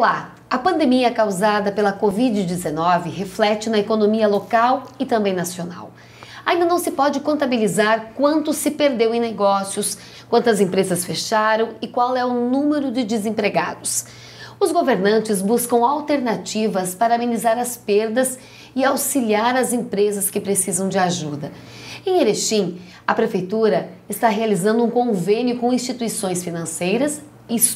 Olá! A pandemia causada pela Covid-19 reflete na economia local e também nacional. Ainda não se pode contabilizar quanto se perdeu em negócios, quantas empresas fecharam e qual é o número de desempregados. Os governantes buscam alternativas para amenizar as perdas e auxiliar as empresas que precisam de ajuda. Em Erechim, a prefeitura está realizando um convênio com instituições financeiras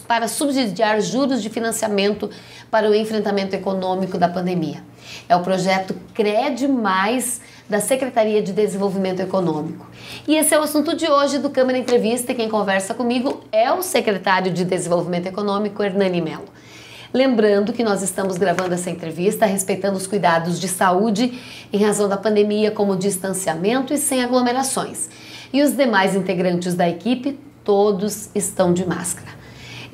para subsidiar juros de financiamento para o enfrentamento econômico da pandemia. É o projeto Crede Mais da Secretaria de Desenvolvimento Econômico. E esse é o assunto de hoje do Câmara Entrevista e quem conversa comigo é o secretário de Desenvolvimento Econômico, Hernani Melo. Lembrando que nós estamos gravando essa entrevista respeitando os cuidados de saúde em razão da pandemia, como distanciamento e sem aglomerações. E os demais integrantes da equipe, todos estão de máscara.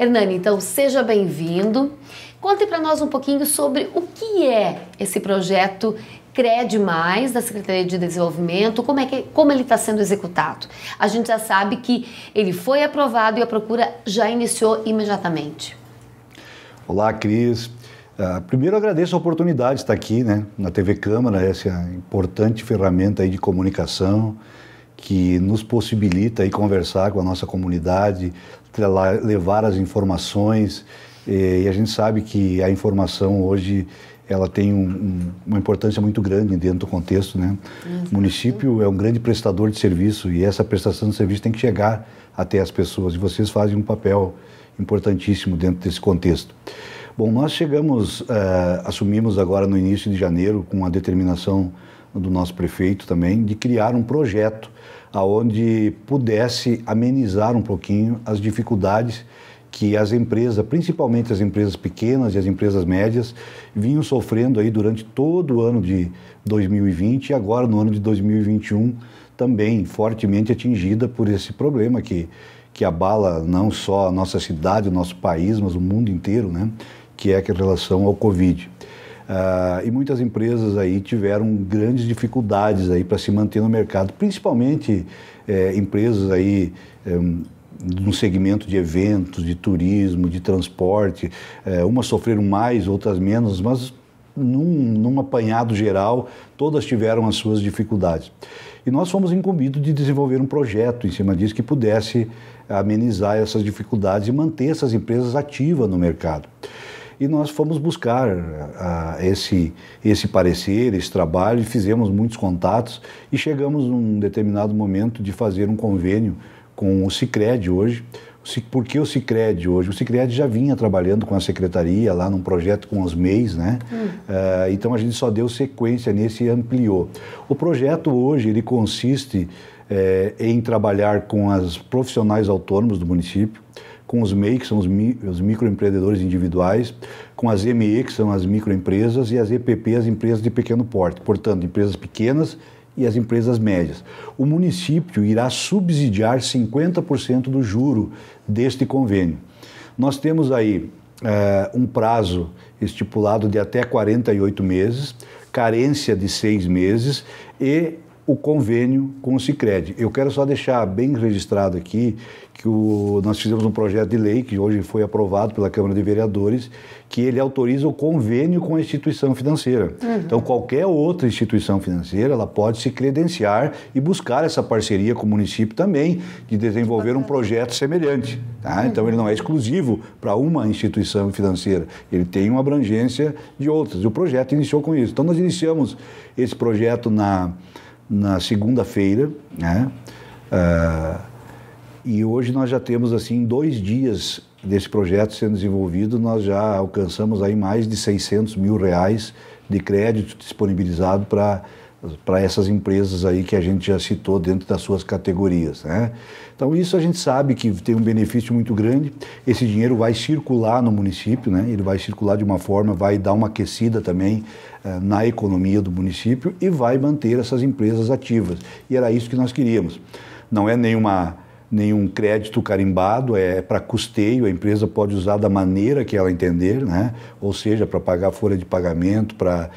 Hernani, então seja bem-vindo. Conte para nós um pouquinho sobre o que é esse projeto Crede Mais da Secretaria de Desenvolvimento, como, é que, como ele está sendo executado. A gente já sabe que ele foi aprovado e a procura já iniciou imediatamente. Olá, Cris. Uh, primeiro, agradeço a oportunidade de estar aqui né, na TV Câmara, essa é importante ferramenta aí de comunicação que nos possibilita aí conversar com a nossa comunidade, levar as informações e a gente sabe que a informação hoje ela tem um, um, uma importância muito grande dentro do contexto, né? Uhum. O município é um grande prestador de serviço e essa prestação de serviço tem que chegar até as pessoas e vocês fazem um papel importantíssimo dentro desse contexto. Bom, nós chegamos, uh, assumimos agora no início de janeiro com a determinação do nosso prefeito também de criar um projeto aonde pudesse amenizar um pouquinho as dificuldades que as empresas, principalmente as empresas pequenas e as empresas médias, vinham sofrendo aí durante todo o ano de 2020 e agora no ano de 2021 também fortemente atingida por esse problema que, que abala não só a nossa cidade, o nosso país, mas o mundo inteiro, né? que é a relação ao Covid. Uh, e muitas empresas aí tiveram grandes dificuldades aí para se manter no mercado, principalmente é, empresas aí é, no segmento de eventos, de turismo, de transporte. É, umas sofreram mais, outras menos, mas num, num apanhado geral, todas tiveram as suas dificuldades. E nós fomos incumbidos de desenvolver um projeto em cima disso que pudesse amenizar essas dificuldades e manter essas empresas ativas no mercado. E nós fomos buscar uh, esse, esse parecer, esse trabalho, fizemos muitos contatos e chegamos num determinado momento de fazer um convênio com o Cicred hoje. Por que o Cicred hoje? O Cicred já vinha trabalhando com a secretaria lá num projeto com os MEIs, né? Hum. Uh, então a gente só deu sequência nesse e ampliou. O projeto hoje ele consiste é, em trabalhar com as profissionais autônomas do município, com os MEI, que são os, mi os microempreendedores individuais, com as ME, que são as microempresas, e as EPP, as empresas de pequeno porte. Portanto, empresas pequenas e as empresas médias. O município irá subsidiar 50% do juro deste convênio. Nós temos aí eh, um prazo estipulado de até 48 meses, carência de seis meses e o convênio com o Cicred. Eu quero só deixar bem registrado aqui que o, nós fizemos um projeto de lei que hoje foi aprovado pela Câmara de Vereadores, que ele autoriza o convênio com a instituição financeira. Uhum. Então qualquer outra instituição financeira, ela pode se credenciar e buscar essa parceria com o município também de desenvolver um projeto semelhante. Tá? Uhum. Então ele não é exclusivo para uma instituição financeira, ele tem uma abrangência de outras. E o projeto iniciou com isso. Então nós iniciamos esse projeto na na segunda-feira, né? Uh, e hoje nós já temos assim dois dias desse projeto sendo desenvolvido, nós já alcançamos aí mais de 600 mil reais de crédito disponibilizado para para essas empresas aí que a gente já citou dentro das suas categorias. Né? Então, isso a gente sabe que tem um benefício muito grande. Esse dinheiro vai circular no município, né? ele vai circular de uma forma, vai dar uma aquecida também eh, na economia do município e vai manter essas empresas ativas. E era isso que nós queríamos. Não é nenhuma nenhum crédito carimbado, é para custeio, a empresa pode usar da maneira que ela entender, né? ou seja, para pagar folha de pagamento, para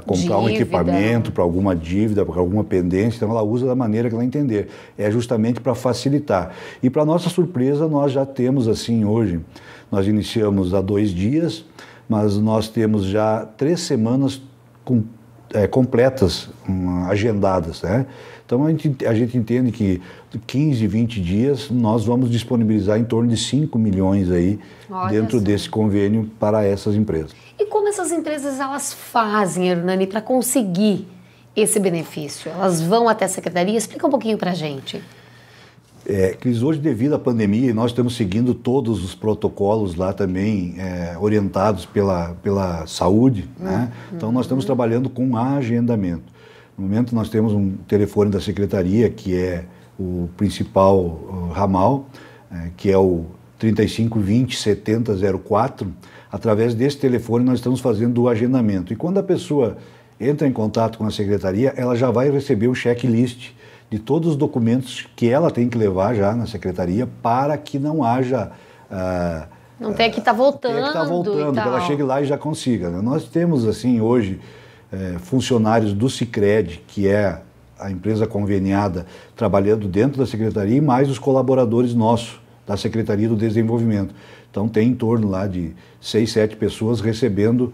comprar dívida. um equipamento, para alguma dívida, para alguma pendência, então ela usa da maneira que ela entender. É justamente para facilitar. E para nossa surpresa, nós já temos assim hoje, nós iniciamos há dois dias, mas nós temos já três semanas com, é, completas, um, agendadas, né? Então a gente, a gente entende que 15, 20 dias nós vamos disponibilizar em torno de 5 milhões aí Olha dentro assim. desse convênio para essas empresas. E como essas empresas elas fazem, Hernani, para conseguir esse benefício? Elas vão até a secretaria? Explica um pouquinho para a gente. É, Cris, hoje, devido à pandemia, nós estamos seguindo todos os protocolos lá também, é, orientados pela, pela saúde, né? Uhum. Então, nós estamos uhum. trabalhando com agendamento. No momento, nós temos um telefone da secretaria, que é o principal uh, ramal, eh, que é o 3520 7004. Através desse telefone, nós estamos fazendo o agendamento. E quando a pessoa entra em contato com a secretaria, ela já vai receber o checklist de todos os documentos que ela tem que levar já na secretaria para que não haja. Ah, não tem que tá ah, estar tá voltando. Tem que estar tá voltando, que ela chegue lá e já consiga. Né? Nós temos, assim, hoje, é, funcionários do Cicred, que é a empresa conveniada, trabalhando dentro da secretaria, e mais os colaboradores nossos da Secretaria do Desenvolvimento. Então tem em torno lá de seis, sete pessoas recebendo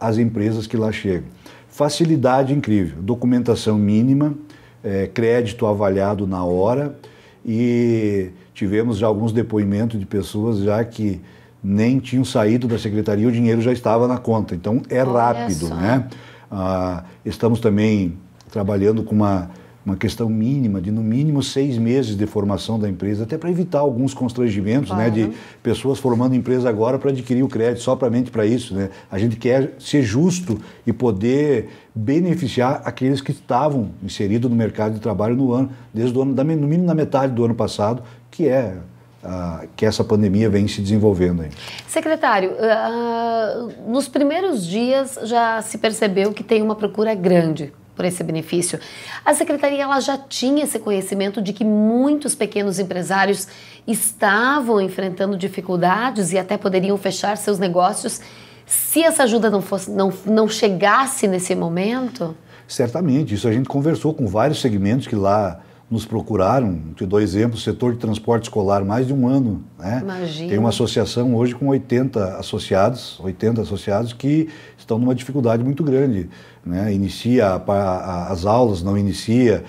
as empresas que lá chegam. Facilidade incrível, documentação mínima, é, crédito avaliado na hora e tivemos já alguns depoimentos de pessoas já que nem tinham saído da secretaria, o dinheiro já estava na conta. Então é Olha rápido, só. né? Ah, estamos também trabalhando com uma, uma questão mínima, de no mínimo seis meses de formação da empresa, até para evitar alguns constrangimentos né, de pessoas formando empresa agora para adquirir o crédito, só para mente para isso. Né? A gente quer ser justo e poder beneficiar aqueles que estavam inseridos no mercado de trabalho no ano, desde o ano, da, no mínimo na metade do ano passado, que é que essa pandemia vem se desenvolvendo. Aí. Secretário, uh, nos primeiros dias já se percebeu que tem uma procura grande por esse benefício. A secretaria ela já tinha esse conhecimento de que muitos pequenos empresários estavam enfrentando dificuldades e até poderiam fechar seus negócios se essa ajuda não fosse não, não chegasse nesse momento? Certamente, isso a gente conversou com vários segmentos que lá nos procuraram. Te dou exemplo, setor de transporte escolar, mais de um ano. Né? Imagina. Tem uma associação hoje com 80 associados, 80 associados que estão numa dificuldade muito grande. Né? Inicia a, a, as aulas, não inicia,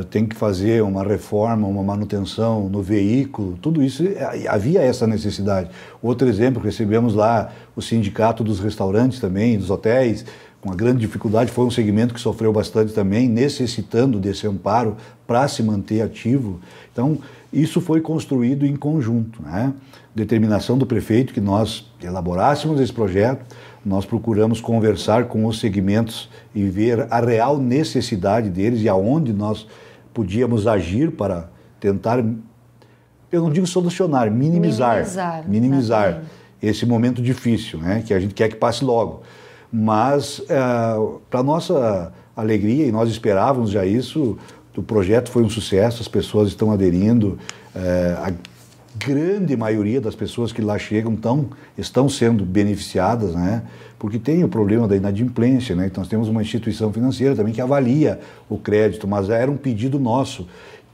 uh, tem que fazer uma reforma, uma manutenção no veículo, tudo isso, eh, havia essa necessidade. Outro exemplo, recebemos lá o sindicato dos restaurantes também, dos hotéis, com uma grande dificuldade, foi um segmento que sofreu bastante também, necessitando desse amparo para se manter ativo. Então, isso foi construído em conjunto. Né? Determinação do prefeito que nós elaborássemos esse projeto, nós procuramos conversar com os segmentos e ver a real necessidade deles e aonde nós podíamos agir para tentar, eu não digo solucionar, minimizar, minimizar, minimizar esse momento difícil, né? que a gente quer que passe logo. Mas, é, para nossa alegria, e nós esperávamos já isso, o projeto foi um sucesso, as pessoas estão aderindo, é, a grande maioria das pessoas que lá chegam tão, estão sendo beneficiadas, né? porque tem o problema da inadimplência. Né? Então, nós temos uma instituição financeira também que avalia o crédito, mas era um pedido nosso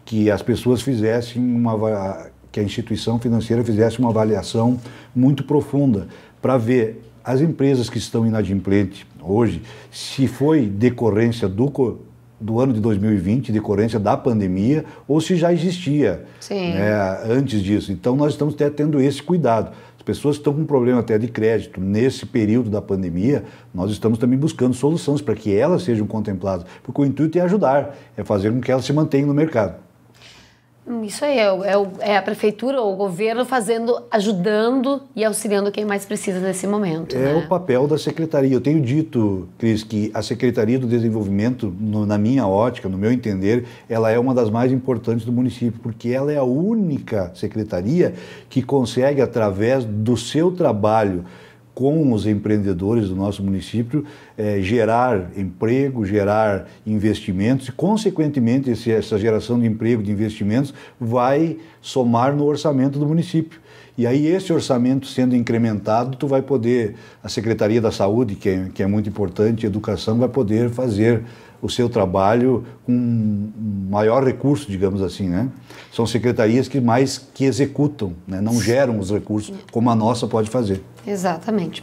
que as pessoas fizessem uma que a instituição financeira fizesse uma avaliação muito profunda para ver as empresas que estão inadimplentes hoje, se foi decorrência do, do ano de 2020, decorrência da pandemia, ou se já existia né, antes disso. Então, nós estamos até tendo esse cuidado. As pessoas que estão com problema até de crédito nesse período da pandemia, nós estamos também buscando soluções para que elas sejam contempladas, porque o intuito é ajudar, é fazer com que elas se mantenham no mercado. Hum, isso aí, é, o, é, é a prefeitura ou o governo fazendo, ajudando e auxiliando quem mais precisa nesse momento. É né? o papel da secretaria. Eu tenho dito, Cris, que a Secretaria do Desenvolvimento, no, na minha ótica, no meu entender, ela é uma das mais importantes do município, porque ela é a única secretaria que consegue, através do seu trabalho, com os empreendedores do nosso município é, gerar emprego, gerar investimentos e, consequentemente, esse, essa geração de emprego, de investimentos, vai somar no orçamento do município. E aí, esse orçamento sendo incrementado, tu vai poder, a Secretaria da Saúde, que é, que é muito importante, Educação, vai poder fazer o seu trabalho com maior recurso, digamos assim, né? São secretarias que mais que executam, né? não geram os recursos como a nossa pode fazer. Exatamente.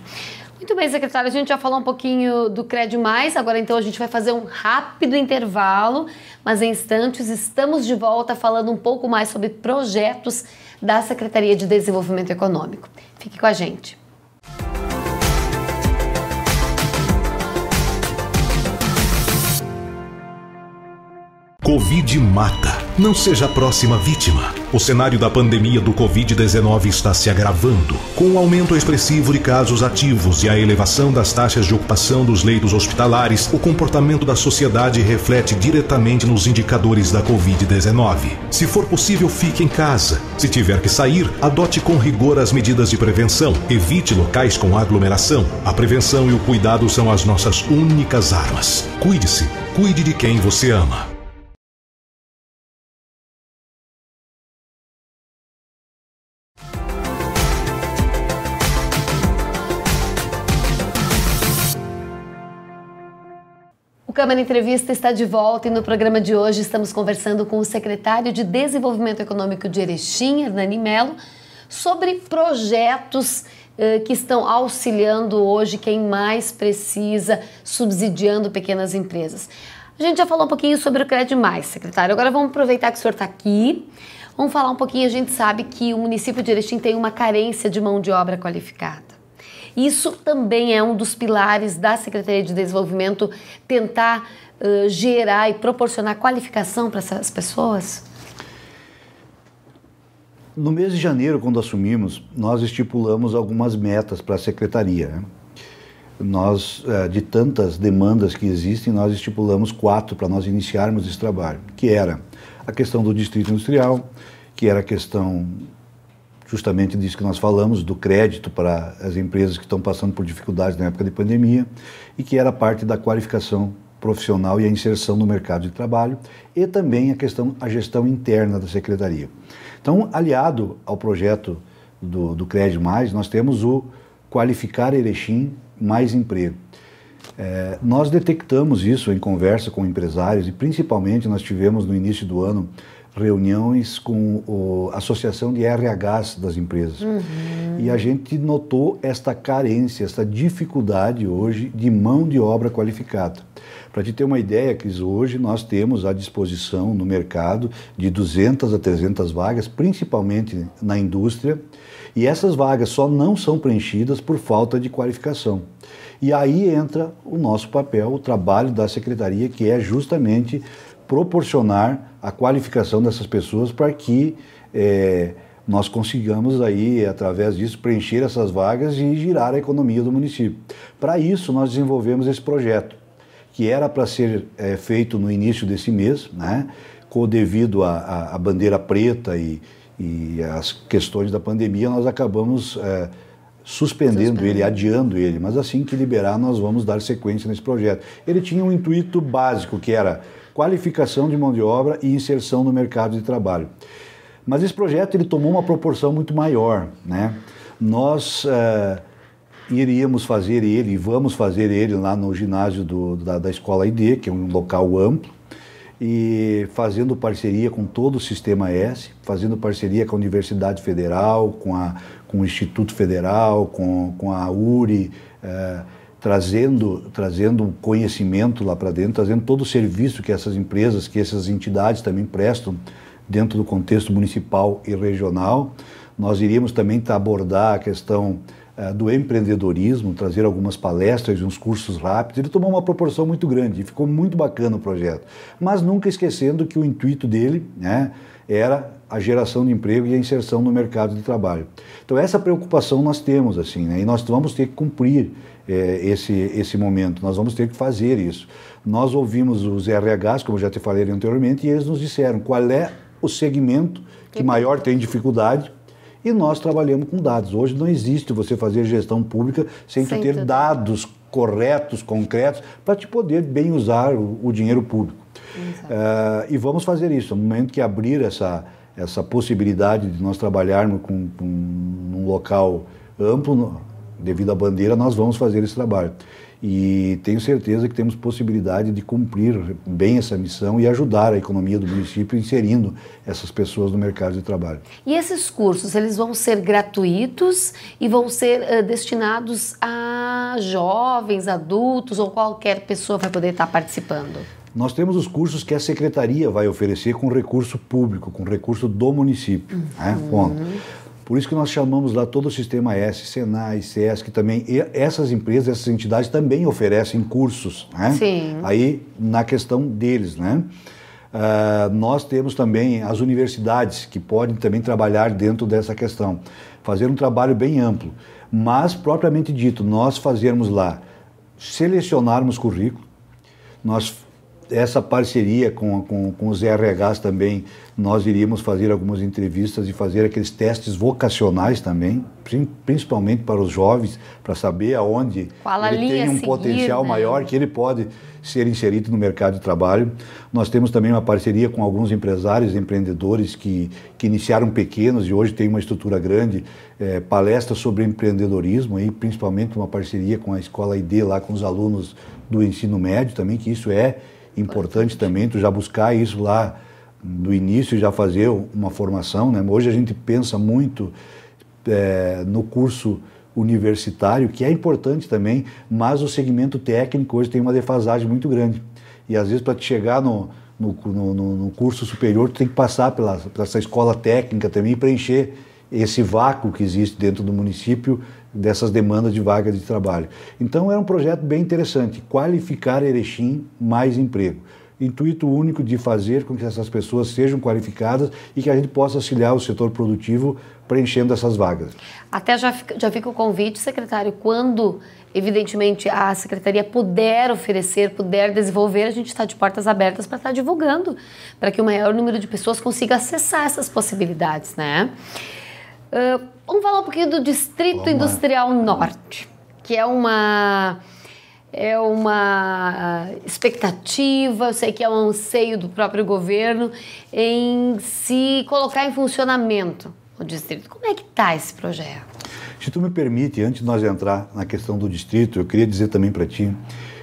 Muito bem, secretário, a gente já falou um pouquinho do Crédito Mais, agora então a gente vai fazer um rápido intervalo, mas em instantes estamos de volta falando um pouco mais sobre projetos da Secretaria de Desenvolvimento Econômico. Fique com a gente. Covid mata. Não seja a próxima vítima. O cenário da pandemia do Covid-19 está se agravando, com o um aumento expressivo de casos ativos e a elevação das taxas de ocupação dos leitos hospitalares. O comportamento da sociedade reflete diretamente nos indicadores da Covid-19. Se for possível, fique em casa. Se tiver que sair, adote com rigor as medidas de prevenção. Evite locais com aglomeração. A prevenção e o cuidado são as nossas únicas armas. Cuide-se, cuide de quem você ama. Câmara Entrevista está de volta e no programa de hoje estamos conversando com o secretário de Desenvolvimento Econômico de Erechim, Hernani Melo, sobre projetos eh, que estão auxiliando hoje quem mais precisa, subsidiando pequenas empresas. A gente já falou um pouquinho sobre o Crédito Mais, secretário. Agora vamos aproveitar que o senhor está aqui. Vamos falar um pouquinho. A gente sabe que o município de Erechim tem uma carência de mão de obra qualificada. Isso também é um dos pilares da Secretaria de Desenvolvimento tentar uh, gerar e proporcionar qualificação para essas pessoas? No mês de janeiro, quando assumimos, nós estipulamos algumas metas para a secretaria. Né? Nós, de tantas demandas que existem, nós estipulamos quatro para nós iniciarmos esse trabalho, que era a questão do distrito industrial, que era a questão justamente disso que nós falamos, do crédito para as empresas que estão passando por dificuldades na época de pandemia, e que era parte da qualificação profissional e a inserção no mercado de trabalho, e também a questão, a gestão interna da secretaria. Então, aliado ao projeto do, do Crédito Mais, nós temos o Qualificar Erechim Mais Emprego. É, nós detectamos isso em conversa com empresários e principalmente nós tivemos no início do ano reuniões com a Associação de RHs das empresas. Uhum. E a gente notou esta carência, esta dificuldade hoje de mão de obra qualificada. Para te ter uma ideia, Cris, hoje nós temos à disposição no mercado de 200 a 300 vagas, principalmente na indústria, e essas vagas só não são preenchidas por falta de qualificação. E aí entra o nosso papel, o trabalho da secretaria, que é justamente proporcionar a qualificação dessas pessoas para que é, nós consigamos aí, através disso, preencher essas vagas e girar a economia do município. Para isso, nós desenvolvemos esse projeto, que era para ser é, feito no início desse mês, né? Com, devido à bandeira preta e, e as questões da pandemia, nós acabamos é, suspendendo Suspende. ele, adiando ele, mas assim que liberar, nós vamos dar sequência nesse projeto. Ele tinha um intuito básico, que era qualificação de mão de obra e inserção no mercado de trabalho. Mas esse projeto ele tomou uma proporção muito maior, né? Nós uh, iríamos fazer ele e vamos fazer ele lá no ginásio do, da, da escola ID, que é um local amplo, e fazendo parceria com todo o Sistema S, fazendo parceria com a Universidade Federal, com, a, com o Instituto Federal, com, com a URI, uh, eh, trazendo, trazendo conhecimento lá para dentro, trazendo todo o serviço que essas empresas, que essas entidades também prestam dentro do contexto municipal e regional. Nós iríamos também tá, abordar a questão uh, do empreendedorismo, trazer algumas palestras e uns cursos rápidos. Ele tomou uma proporção muito grande e ficou muito bacana o projeto. Mas nunca esquecendo que o intuito dele, né, era a geração de emprego e a inserção no mercado de trabalho. Então essa preocupação nós temos assim, né? e nós vamos ter que cumprir é, esse esse momento, nós vamos ter que fazer isso. Nós ouvimos os RHs, como já te falei anteriormente, e eles nos disseram qual é o segmento que maior tem dificuldade e nós trabalhamos com dados. Hoje não existe você fazer gestão pública sem, sem ter tudo. dados corretos, concretos, para te poder bem usar o, o dinheiro público. Uh, e vamos fazer isso. No momento que abrir essa, essa possibilidade de nós trabalharmos com, com um local amplo, devido à bandeira, nós vamos fazer esse trabalho. E tenho certeza que temos possibilidade de cumprir bem essa missão e ajudar a economia do município inserindo essas pessoas no mercado de trabalho. E esses cursos, eles vão ser gratuitos e vão ser uh, destinados a jovens, adultos ou qualquer pessoa vai poder estar participando? Nós temos os cursos que a secretaria vai oferecer com recurso público, com recurso do município. Né? Uhum. Né? Ponto. Por isso que nós chamamos lá todo o sistema S, Senai, CS, que também essas empresas, essas entidades também oferecem cursos, né? Sim. Aí na questão deles, né? Uh, nós temos também as universidades que podem também trabalhar dentro dessa questão, fazer um trabalho bem amplo. Mas propriamente dito, nós fazermos lá, selecionarmos currículo, nós essa parceria com, com, com os RHs também, nós iríamos fazer algumas entrevistas e fazer aqueles testes vocacionais também, principalmente para os jovens, para saber aonde Qual ele tem um seguir, potencial né? maior que ele pode ser inserido no mercado de trabalho. Nós temos também uma parceria com alguns empresários, empreendedores que, que iniciaram pequenos e hoje tem uma estrutura grande, é, palestras sobre empreendedorismo, e principalmente uma parceria com a Escola ID lá com os alunos do ensino médio também, que isso é importante também tu já buscar isso lá do início já fazer uma formação. Né? Hoje a gente pensa muito é, no curso universitário, que é importante também, mas o segmento técnico hoje tem uma defasagem muito grande. E às vezes para chegar no, no, no, no, curso superior, tu tem que passar pela, pela essa escola técnica também e preencher esse vácuo que existe dentro do município dessas demandas de vaga de trabalho. Então era um projeto bem interessante, qualificar Erechim mais emprego. Intuito único de fazer com que essas pessoas sejam qualificadas e que a gente possa auxiliar o setor produtivo preenchendo essas vagas. Até já fica, já fica o convite, secretário, quando, evidentemente, a secretaria puder oferecer, puder desenvolver, a gente está de portas abertas para estar tá divulgando, para que o maior número de pessoas consiga acessar essas possibilidades, né? Uh, Vamos falar um pouquinho do Distrito Vamos Industrial lá. Norte, que é uma é uma expectativa, eu sei que é um anseio do próprio governo em se colocar em funcionamento o distrito. Como é que está esse projeto? Se tu me permite, antes de nós entrar na questão do distrito, eu queria dizer também para ti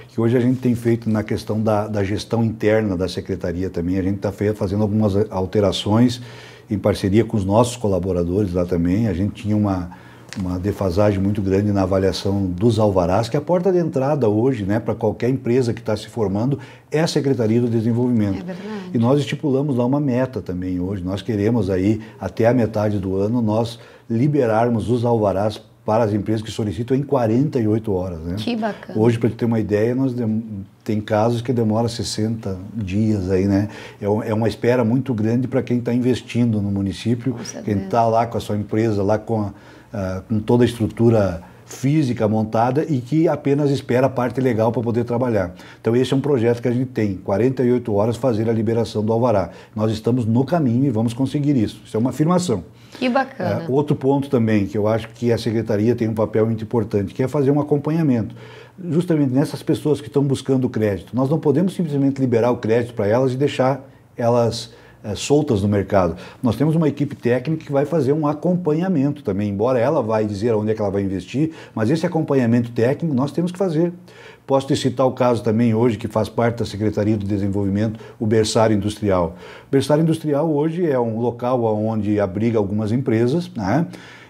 que hoje a gente tem feito na questão da, da gestão interna da secretaria também, a gente está fazendo algumas alterações em parceria com os nossos colaboradores lá também. A gente tinha uma, uma defasagem muito grande na avaliação dos alvarás, que é a porta de entrada hoje né, para qualquer empresa que está se formando é a Secretaria do Desenvolvimento. É verdade. E nós estipulamos lá uma meta também hoje. Nós queremos aí, até a metade do ano, nós liberarmos os alvarás para as empresas que solicitam em 48 horas. Né? Que bacana. Hoje, para ter uma ideia, nós tem casos que demora 60 dias aí, né? É, é uma espera muito grande para quem está investindo no município, quem está lá com a sua empresa, lá com, a, a, ah, com toda a estrutura física montada e que apenas espera a parte legal para poder trabalhar. Então esse é um projeto que a gente tem, 48 horas fazer a liberação do alvará. Nós estamos no caminho e vamos conseguir isso. Isso é uma afirmação. Que bacana. É, outro ponto também que eu acho que a secretaria tem um papel muito importante, que é fazer um acompanhamento. Justamente nessas pessoas que estão buscando crédito. Nós não podemos simplesmente liberar o crédito para elas e deixar elas é, soltas no mercado. Nós temos uma equipe técnica que vai fazer um acompanhamento também, embora ela vai dizer onde é que ela vai investir, mas esse acompanhamento técnico nós temos que fazer. Posso te citar o caso também hoje que faz parte da Secretaria do Desenvolvimento, o Berçário Industrial. O Berçário Industrial hoje é um local onde abriga algumas empresas, né?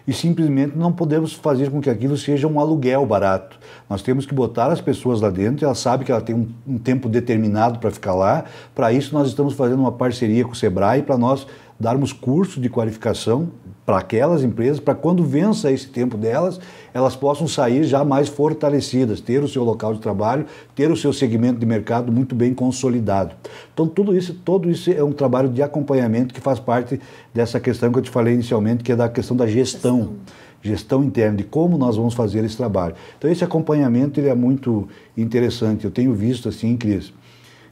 e simplesmente não podemos fazer com que aquilo seja um aluguel barato. Nós temos que botar as pessoas lá dentro, ela sabe que ela tem um, um tempo determinado para ficar lá. Para isso, nós estamos fazendo uma parceria com o Sebrae para nós darmos curso de qualificação para aquelas empresas, para quando vença esse tempo delas, elas possam sair já mais fortalecidas, ter o seu local de trabalho, ter o seu segmento de mercado muito bem consolidado. Então tudo isso, todo isso é um trabalho de acompanhamento que faz parte dessa questão que eu te falei inicialmente, que é da questão da gestão. gestão gestão interna, de como nós vamos fazer esse trabalho. Então esse acompanhamento ele é muito interessante. Eu tenho visto assim, Cris,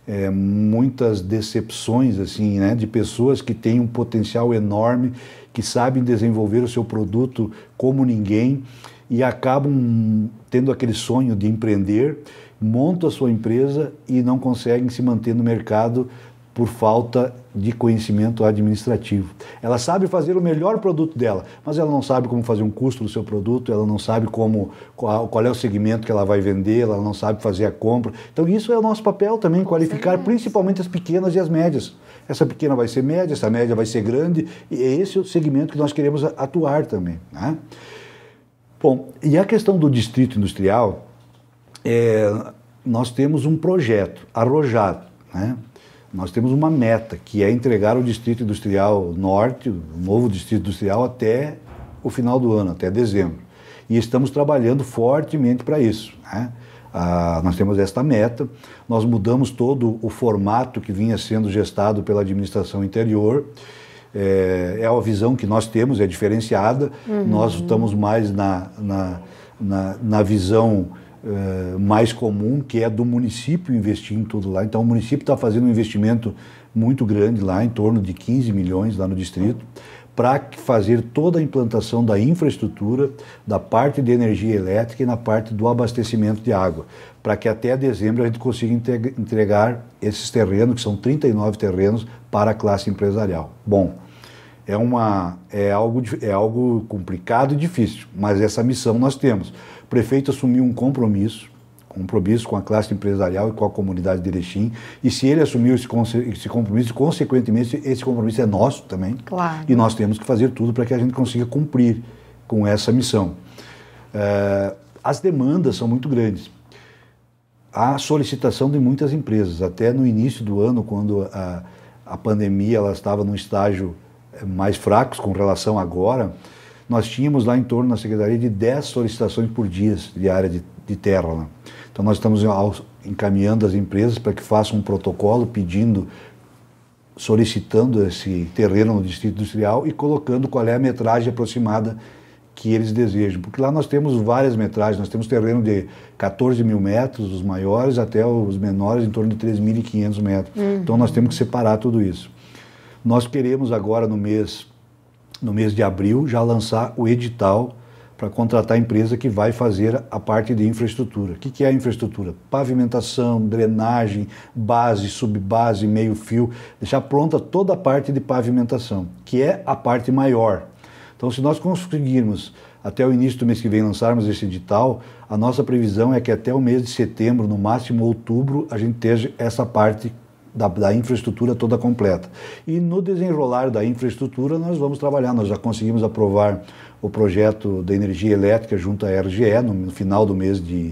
é, muitas decepções assim, né, de pessoas que têm um potencial enorme que sabem desenvolver o seu produto como ninguém e acabam tendo aquele sonho de empreender, montam a sua empresa e não conseguem se manter no mercado por falta de conhecimento administrativo. Ela sabe fazer o melhor produto dela, mas ela não sabe como fazer um custo do seu produto, ela não sabe como qual, qual é o segmento que ela vai vender, ela não sabe fazer a compra. Então isso é o nosso papel também qualificar principalmente as pequenas e as médias essa pequena vai ser média, essa média vai ser grande, e é esse o segmento que nós queremos atuar também. Né? Bom, e a questão do distrito industrial, é, nós temos um projeto arrojado, né? Nós temos uma meta, que é entregar o Distrito Industrial Norte, o novo Distrito Industrial, até o final do ano, até dezembro. E estamos trabalhando fortemente para isso. Né? nós temos esta meta, nós mudamos todo o formato que vinha sendo gestado pela administração interior. É, é a visão que nós temos, é diferenciada. Uhum. Nós estamos mais na, na, na, na visão é, mais comum, que é do município investir em tudo lá. Então, o município está fazendo um investimento muito grande lá, em torno de 15 milhões lá no distrito. Uhum para fazer toda a implantação da infraestrutura, da parte de energia elétrica e na parte do abastecimento de água, para que até dezembro a gente consiga entregar esses terrenos, que são 39 terrenos, para a classe empresarial. Bom, é, uma, é, algo, é algo complicado e difícil, mas essa missão nós temos. O prefeito assumiu um compromisso compromisso com a classe empresarial e com a comunidade de Erechim. E se ele assumiu esse, esse compromisso, consequentemente, esse compromisso é nosso também. Claro. E nós temos que fazer tudo para que a gente consiga cumprir com essa missão. É, as demandas são muito grandes. Há solicitação de muitas empresas. Até no início do ano, quando a, a pandemia ela estava num estágio eh, mais fracos com relação agora, nós tínhamos lá em torno na Secretaria de 10 solicitações por dia de área de, de terra. Né? Então, nós estamos encaminhando as empresas para que façam um protocolo pedindo, solicitando esse terreno no distrito industrial e colocando qual é a metragem aproximada que eles desejam. Porque lá nós temos várias metragens, nós temos terreno de 14 mil metros, os maiores, até os menores, em torno de 3.500 metros. Uhum. Então, nós temos que separar tudo isso. Nós queremos agora, no mês, no mês de abril, já lançar o edital para contratar a empresa que vai fazer a parte de infraestrutura. O que, que é a infraestrutura? Pavimentação, drenagem, base, subbase, meio fio, deixar pronta toda a parte de pavimentação, que é a parte maior. Então, se nós conseguirmos até o início do mês que vem lançarmos esse edital, a nossa previsão é que até o mês de setembro, no máximo outubro, a gente esteja essa parte da, da, infraestrutura toda completa. E no desenrolar da infraestrutura nós vamos trabalhar, nós já conseguimos aprovar o projeto da energia elétrica junto à RGE no, no final do mês de,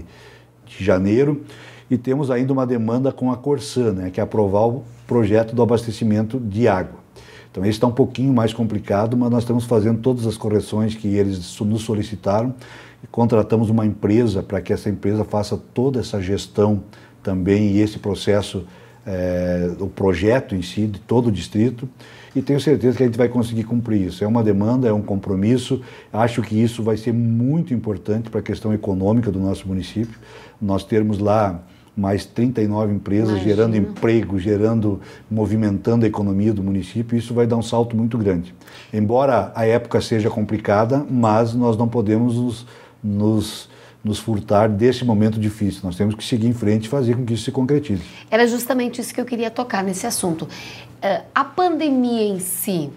de janeiro e temos ainda uma demanda com a Corsã, né, que é aprovar o projeto do abastecimento de água. Então, esse está um pouquinho mais complicado, mas nós estamos fazendo todas as correções que eles nos solicitaram e contratamos uma empresa para que essa empresa faça toda essa gestão também e esse processo é, o projeto em si de todo o distrito e tenho certeza que a gente vai conseguir cumprir isso. É uma demanda, é um compromisso. Acho que isso vai ser muito importante para a questão econômica do nosso município. Nós termos lá mais 39 empresas Imagina. gerando emprego, gerando, movimentando a economia do município, isso vai dar um salto muito grande. Embora a época seja complicada, mas nós não podemos nos, nos nos furtar desse momento difícil. Nós temos que seguir em frente e fazer com que isso se concretize. Era justamente isso que eu queria tocar nesse assunto. É, a pandemia em si,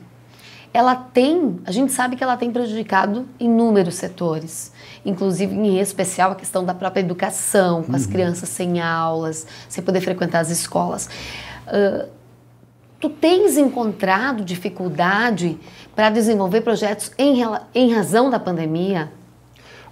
ela tem, a gente sabe que ela tem prejudicado inúmeros setores, inclusive em especial a questão da própria educação, com uhum. as crianças sem aulas, sem poder frequentar as escolas. É, tu tens encontrado dificuldade para desenvolver projetos em, em razão da pandemia?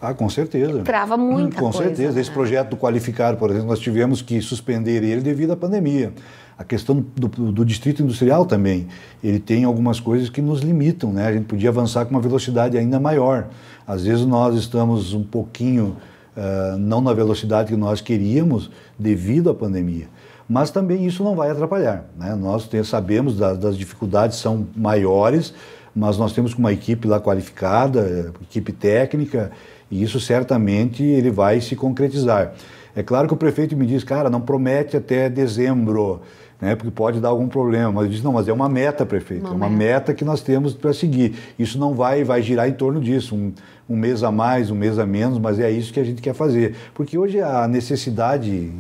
Ah, com certeza. Trava muita com coisa. Com certeza. Né? Esse projeto do Qualificar, por exemplo, nós tivemos que suspender ele devido à pandemia. A questão do, do, distrito industrial também, ele tem algumas coisas que nos limitam, né? A gente podia avançar com uma velocidade ainda maior. Às vezes nós estamos um pouquinho uh, não na velocidade que nós queríamos devido à pandemia mas também isso não vai atrapalhar. Né? Nós sabemos das, das dificuldades são maiores, mas nós temos uma equipe lá qualificada, equipe técnica, e isso certamente ele vai se concretizar. É claro que o prefeito me diz, cara, não promete até dezembro, né, porque pode dar algum problema. Mas eu disse, não, mas é uma meta, prefeito, uma é uma meta. meta que nós temos para seguir. Isso não vai, vai girar em torno disso, um, um mês a mais, um mês a menos, mas é isso que a gente quer fazer. Porque hoje a necessidade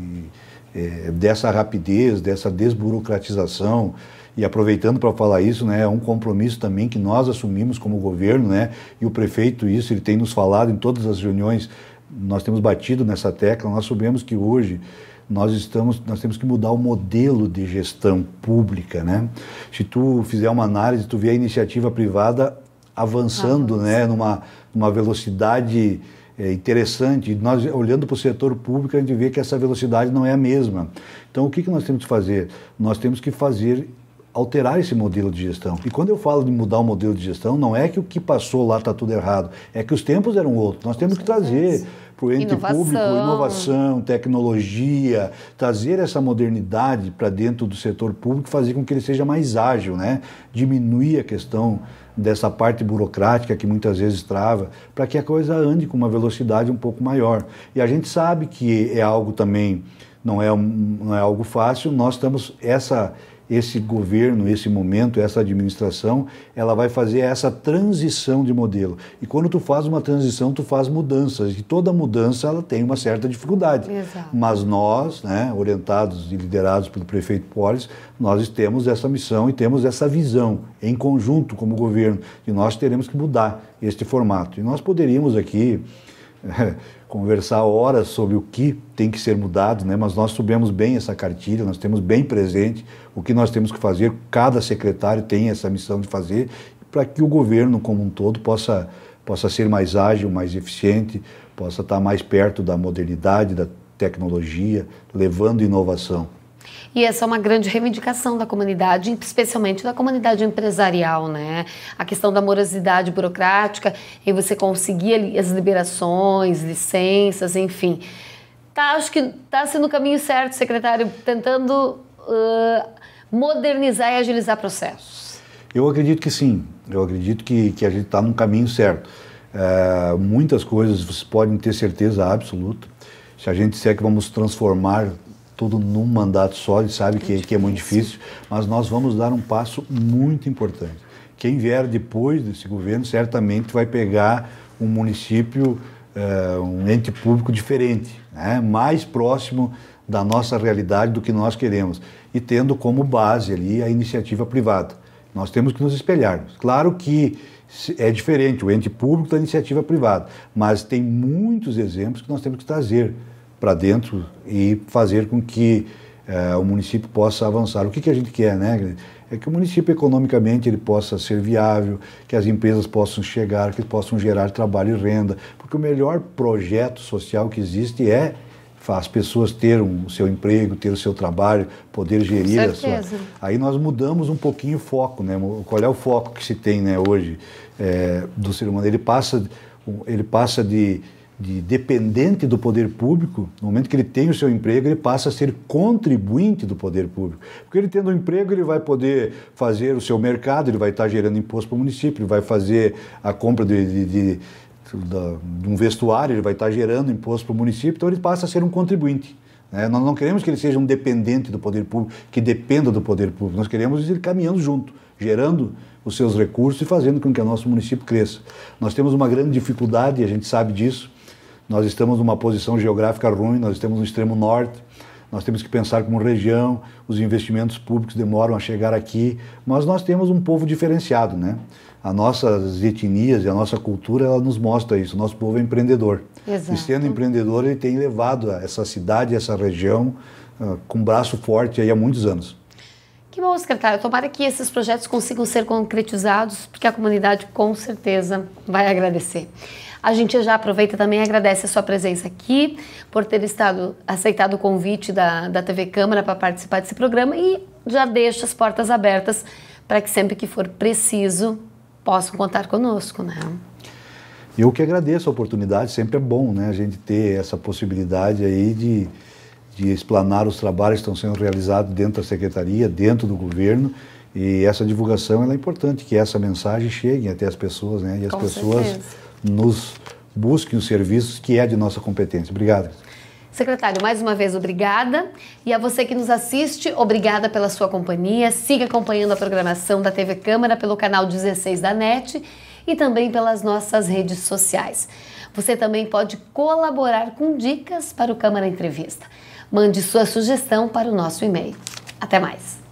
é, dessa rapidez, dessa desburocratização, e aproveitando para falar isso, né, é um compromisso também que nós assumimos como governo, né, e o prefeito, isso ele tem nos falado em todas as reuniões, nós temos batido nessa tecla, nós sabemos que hoje nós estamos nós temos que mudar o modelo de gestão pública né se tu fizer uma análise tu vê a iniciativa privada avançando né numa uma velocidade é, interessante nós olhando para o setor público a gente vê que essa velocidade não é a mesma então o que que nós temos que fazer nós temos que fazer alterar esse modelo de gestão. E quando eu falo de mudar o modelo de gestão, não é que o que passou lá está tudo errado, é que os tempos eram outros. Nós temos que trazer para o ente público inovação, tecnologia, trazer essa modernidade para dentro do setor público, fazer com que ele seja mais ágil, né? diminuir a questão dessa parte burocrática que muitas vezes trava, para que a coisa ande com uma velocidade um pouco maior. E a gente sabe que é algo também, não é, não é algo fácil, nós estamos essa esse governo, esse momento, essa administração, ela vai fazer essa transição de modelo. E quando tu faz uma transição, tu faz mudanças. E toda mudança ela tem uma certa dificuldade. Exato. Mas nós, né, orientados e liderados pelo prefeito Polis, nós temos essa missão e temos essa visão em conjunto como governo. E nós teremos que mudar este formato. E nós poderíamos aqui conversar horas sobre o que tem que ser mudado, né? mas nós subimos bem essa cartilha, nós temos bem presente o que nós temos que fazer, cada secretário tem essa missão de fazer, para que o governo como um todo possa, possa ser mais ágil, mais eficiente, possa estar mais perto da modernidade, da tecnologia, levando inovação. E essa é uma grande reivindicação da comunidade, especialmente da comunidade empresarial, né? A questão da morosidade burocrática e você conseguir as liberações, licenças, enfim. Tá, acho que está sendo o caminho certo, secretário, tentando uh, modernizar e agilizar processos. Eu acredito que sim. Eu acredito que, que a gente está no caminho certo. É, muitas coisas vocês podem ter certeza absoluta. Se a gente disser que vamos transformar tudo num mandato só, ele sabe que, que é muito difícil, mas nós vamos dar um passo muito importante. Quem vier depois desse governo certamente vai pegar um município, uh, um ente público diferente, né? mais próximo da nossa realidade, do que nós queremos, e tendo como base ali a iniciativa privada. Nós temos que nos espelharmos. Claro que é diferente o ente público da iniciativa privada, mas tem muitos exemplos que nós temos que trazer para dentro e fazer com que eh, o município possa avançar. O que, que a gente quer, né? É que o município economicamente ele possa ser viável, que as empresas possam chegar, que possam gerar trabalho e renda, porque o melhor projeto social que existe é as pessoas terem o seu emprego, ter o seu trabalho, poder gerir a sua. Aí nós mudamos um pouquinho o foco, né? Qual é o foco que se tem né, hoje é, do ser humano? Ele passa, ele passa de de dependente do poder público, no momento que ele tem o seu emprego, ele passa a ser contribuinte do poder público. Porque ele tendo um emprego, ele vai poder fazer o seu mercado, ele vai estar gerando imposto para o município, ele vai fazer a compra de, de, de, de um vestuário, ele vai estar gerando imposto para o município, então ele passa a ser um contribuinte. Né? Nós não queremos que ele seja um dependente do poder público, que dependa do poder público, nós queremos ele caminhando junto, gerando os seus recursos e fazendo com que o nosso município cresça. Nós temos uma grande dificuldade, a gente sabe disso, nós estamos numa posição geográfica ruim, nós estamos no extremo norte, nós temos que pensar como região, os investimentos públicos demoram a chegar aqui, mas nós temos um povo diferenciado, né? As nossas etnias e a nossa cultura, ela nos mostra isso, o nosso povo é empreendedor. Exato. E sendo empreendedor, ele tem levado essa cidade, essa região, ah, com um braço forte aí há muitos anos. Que bom, secretário. Tomara que esses projetos consigam ser concretizados, porque a comunidade com certeza vai agradecer. A gente já aproveita também e agradece a sua presença aqui, por ter estado aceitado o convite da, da TV Câmara para participar desse programa e já deixa as portas abertas para que sempre que for preciso possam contar conosco, né? Eu que agradeço a oportunidade, sempre é bom né, a gente ter essa possibilidade aí de, de explanar os trabalhos que estão sendo realizados dentro da secretaria, dentro do governo. E essa divulgação é importante, que essa mensagem chegue até as pessoas, né? E as Com pessoas certeza nos busquem os serviços que é de nossa competência. Obrigado. Secretário, mais uma vez, obrigada. E a você que nos assiste, obrigada pela sua companhia. Siga acompanhando a programação da TV Câmara pelo canal 16 da NET e também pelas nossas redes sociais. Você também pode colaborar com dicas para o Câmara Entrevista. Mande sua sugestão para o nosso e-mail. Até mais!